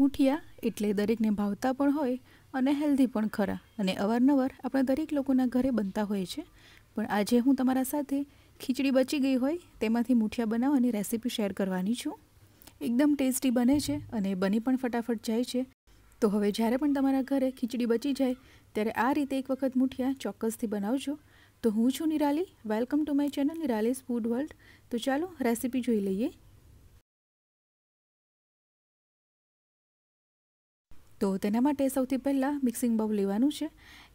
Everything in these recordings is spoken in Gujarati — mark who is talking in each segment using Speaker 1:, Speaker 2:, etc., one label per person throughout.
Speaker 1: મૂઠિયા એટલે દરેકને ભાવતા પણ હોય અને હેલ્ધી પણ ખરા અને અવારનવાર આપણા દરેક લોકોના ઘરે બનતા હોય છે પણ આજે હું તમારા સાથે ખીચડી બચી ગઈ હોય તેમાંથી મૂઠિયા બનાવવાની રેસીપી શેર કરવાની છું એકદમ ટેસ્ટી બને છે અને બની પણ ફટાફટ જાય છે તો હવે જ્યારે પણ તમારા ઘરે ખીચડી બચી જાય ત્યારે આ રીતે એક વખત મૂઠિયા ચોક્કસથી બનાવજો તો હું છું Nirali welcome to my channel Nirali's food world તો ચાલો રેસીપી જોઈ લઈએ તો તેના માટે સૌથી પહેલાં મિક્સિંગ બાઉલ લેવાનું છે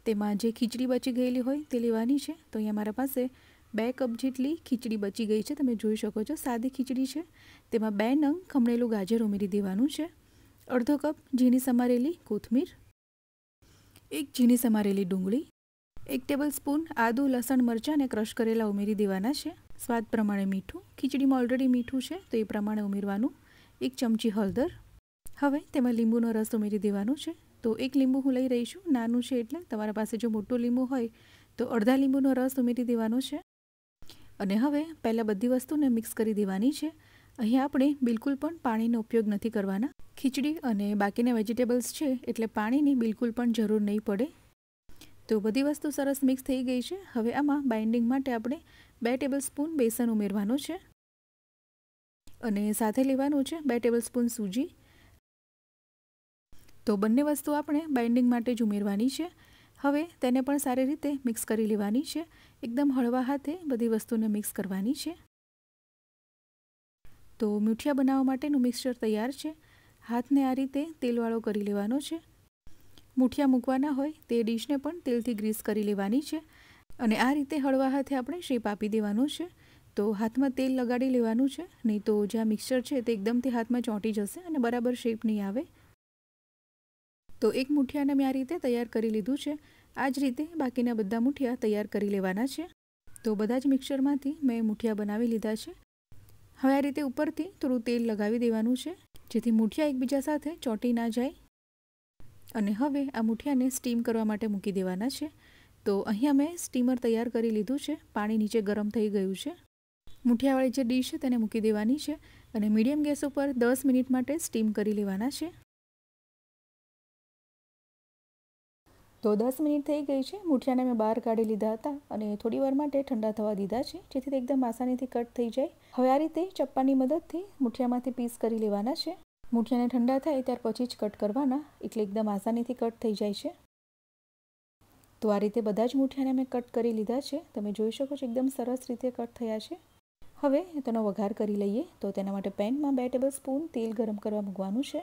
Speaker 1: તેમાં જે ખીચડી બચી ગયેલી હોય તે લેવાની છે તો અહીંયા મારા પાસે બે કપ જેટલી ખીચડી બચી ગઈ છે તમે જોઈ શકો છો સાદી ખીચડી છે તેમાં બે નંગ ખમણેલું ગાજર ઉમેરી દેવાનું છે અડધો કપ ઝીણી સમારેલી કોથમીર એક ઝીણી સમારેલી ડુંગળી એક ટેબલ સ્પૂન આદું લસણ મરચાં અને ક્રશ કરેલા ઉમેરી દેવાના છે સ્વાદ પ્રમાણે મીઠું ખીચડીમાં ઓલરેડી મીઠું છે તો એ પ્રમાણે ઉમેરવાનું એક ચમચી હળદર હવે તેમાં લીંબુનો રસ ઉમેરી દેવાનો છે તો એક લીંબુ હું લઈ રહી છું નાનું છે એટલે તમારા પાસે જો મોટું લીંબુ હોય તો અડધા લીંબુનો રસ ઉમેરી દેવાનો છે અને હવે પહેલાં બધી વસ્તુને મિક્સ કરી દેવાની છે અહીં આપણે બિલકુલ પણ પાણીનો ઉપયોગ નથી કરવાના ખીચડી અને બાકીના વેજીટેબલ્સ છે એટલે પાણીની બિલકુલ પણ જરૂર નહીં પડે તો બધી વસ્તુ સરસ મિક્સ થઈ ગઈ છે હવે આમાં બાઇન્ડિંગ માટે આપણે બે ટેબલ સ્પૂન બેસન ઉમેરવાનું છે અને સાથે લેવાનું છે બે ટેબલ સ્પૂન સૂજી તો બંને વસ્તુ આપણે બાઇન્ડિંગ માટે જ ઉમેરવાની છે હવે તેને પણ સારી રીતે મિક્સ કરી લેવાની છે એકદમ હળવા હાથે બધી વસ્તુને મિક્સ કરવાની છે તો મીઠિયા બનાવવા માટેનું મિક્સચર તૈયાર છે હાથને આ રીતે તેલવાળો કરી લેવાનો છે મૂઠિયા મૂકવાના હોય તે ડીશને પણ તેલથી ગ્રીસ કરી લેવાની છે અને આ રીતે હળવા હાથે આપણે શેપ આપી દેવાનો છે તો હાથમાં તેલ લગાડી લેવાનું છે નહીં તો જ્યાં મિક્સર છે તે એકદમથી હાથમાં ચોંટી જશે અને બરાબર શેપ નહીં આવે તો એક મુઠિયાને મેં આ રીતે તૈયાર કરી લીધું છે આ જ રીતે બાકીના બધા મુઠિયા તૈયાર કરી લેવાના છે તો બધા જ મિક્સરમાંથી મેં મુઠિયા બનાવી લીધા છે હવે આ રીતે ઉપરથી થોડું તેલ લગાવી દેવાનું છે જેથી મુઠિયા એકબીજા સાથે ચોંટી ના જાય અને હવે આ મુઠિયાને સ્ટીમ કરવા માટે મૂકી દેવાના છે તો અહીંયા મેં સ્ટીમર તૈયાર કરી લીધું છે પાણી નીચે ગરમ થઈ ગયું છે મુઠિયાવાળી જે ડીશ છે તેને મૂકી દેવાની છે અને મીડિયમ ગેસ ઉપર દસ મિનિટ માટે સ્ટીમ કરી લેવાના છે તો દસ મિનિટ થઈ ગઈ છે મૂઠિયાને મેં બહાર કાઢી લીધા હતા અને થોડી વાર માટે ઠંડા થવા દીધા છે જેથી તે એકદમ આસાનીથી કટ થઈ જાય હવે આ રીતે ચપ્પાની મદદથી મૂઠિયામાંથી પીસ કરી લેવાના છે મૂઠિયાને ઠંડા થાય ત્યાર પછી જ કટ કરવાના એટલે એકદમ આસાનીથી કટ થઈ જાય છે તો આ રીતે બધા જ મૂઠિયાને મેં કટ કરી લીધા છે તમે જોઈ શકો છો એકદમ સરસ રીતે કટ થયા છે હવે તેનો વઘાર કરી લઈએ તો તેના માટે પેનમાં બે ટેબલ સ્પૂન તેલ ગરમ કરવા મૂકવાનું છે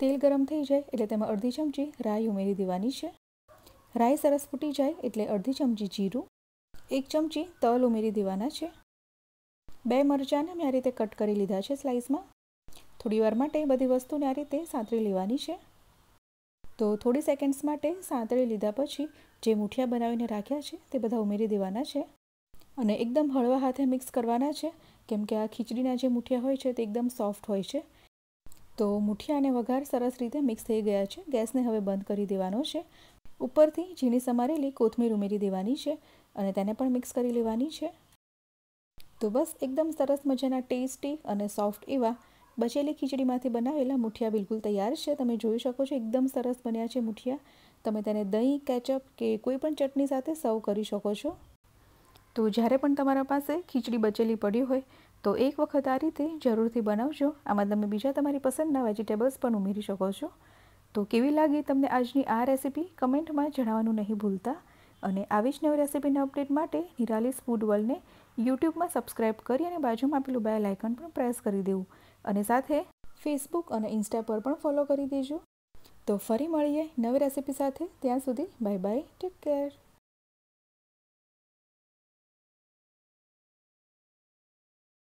Speaker 1: તેલ ગરમ થઈ જાય એટલે તેમાં અડધી ચમચી રાઈ ઉમેરી દેવાની છે રાઈ સરસ ફૂટી જાય એટલે અડધી ચમચી જીરું એક ચમચી તલ ઉમેરી દેવાના છે બે મરચાંને મેં આ રીતે કટ કરી લીધા છે સ્લાઇસમાં થોડીવાર માટે બધી વસ્તુને આ રીતે સાંતળી લેવાની છે તો થોડી સેકન્ડ્સ માટે સાંતળી લીધા પછી જે મૂઠિયા બનાવીને રાખ્યા છે તે બધા ઉમેરી દેવાના છે અને એકદમ હળવા હાથે મિક્સ કરવાના છે કેમ કે આ ખીચડીના જે મુઠિયા હોય છે તે એકદમ સોફ્ટ હોય છે તો મુઠિયા અને વઘાર સરસ રીતે મિક્સ થઈ ગયા છે ગેસને હવે બંધ કરી દેવાનો છે ઉપરથી ઝીણી સમારેલી કોથમીર ઉમેરી દેવાની છે અને તેને પણ મિક્સ કરી લેવાની છે તો બસ એકદમ સરસ મજાના ટેસ્ટી અને સોફ્ટ એવા બચેલી ખીચડીમાંથી બનાવેલા મુઠિયા બિલકુલ તૈયાર છે તમે જોઈ શકો છો એકદમ સરસ બન્યા છે મુઠિયા તમે તેને દહીં કેચઅપ કે કોઈ પણ ચટણી સાથે સર્વ કરી શકો છો તો જ્યારે પણ તમારા પાસે ખીચડી બચેલી પડી હોય તો એક વખત આ રીતે જરૂરથી બનાવજો આમાં તમે બીજા તમારી પસંદના વેજીટેબલ્સ પણ ઉમેરી શકો છો તો કેવી લાગી તમને આજની આ રેસીપી કમેન્ટમાં જણાવવાનું નહીં ભૂલતા અને આવી જ નવી રેસીપીના અપડેટ માટે નિરાલીસ ફૂડ વર્લ્ડને યુટ્યુબમાં સબસ્ક્રાઇબ કરી અને બાજુમાં આપેલું બે લાઇકન પણ પ્રેસ કરી દેવું અને સાથે ફેસબુક અને ઇન્સ્ટા પર પણ ફોલો કરી દેજો તો ફરી મળીએ નવી રેસીપી સાથે ત્યાં સુધી બાય બાય ટેક કેર